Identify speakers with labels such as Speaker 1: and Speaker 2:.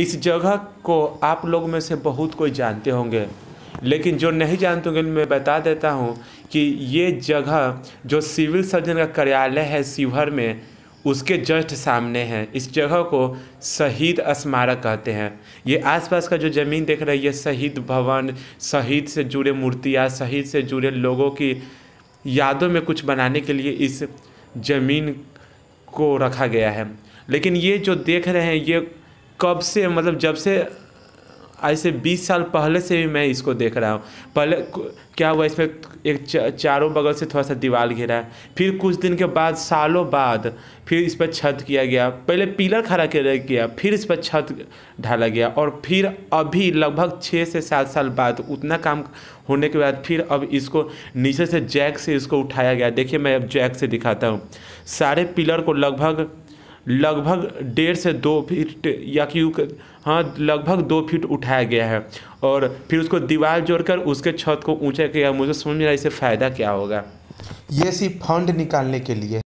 Speaker 1: इस जगह को आप लोग में से बहुत कोई जानते होंगे लेकिन जो नहीं जानते होंगे मैं बता देता हूँ कि ये जगह जो सिविल सर्जन का कार्यालय है शिवहर में उसके जस्ट सामने है इस जगह को शहीद स्मारक कहते हैं ये आसपास का जो ज़मीन देख रही है शहीद भवन शहीद से जुड़े मूर्तियाँ शहीद से जुड़े लोगों की यादों में कुछ बनाने के लिए इस ज़मीन को रखा गया है लेकिन ये जो देख रहे हैं ये कब से मतलब जब से आज से बीस साल पहले से भी मैं इसको देख रहा हूँ पहले क्या हुआ इसमें एक चारों बगल से थोड़ा सा दीवार घिरा है फिर कुछ दिन के बाद सालों बाद फिर इस पर छत किया गया पहले पिलर खड़ा कर गया फिर इस पर छत ढाला गया और फिर अभी लगभग छः से सात साल बाद उतना काम होने के बाद फिर अब इसको नीचे से जैक से इसको उठाया गया देखिए मैं अब जैक से दिखाता हूँ सारे पिलर को लगभग लगभग डेढ़ से दो फीट या कि हाँ लगभग दो फीट उठाया गया है और फिर उसको दीवार जोड़कर उसके छत को ऊंचा किया मुझे समझ में इससे फ़ायदा क्या होगा ये सिर्फ फंड निकालने के लिए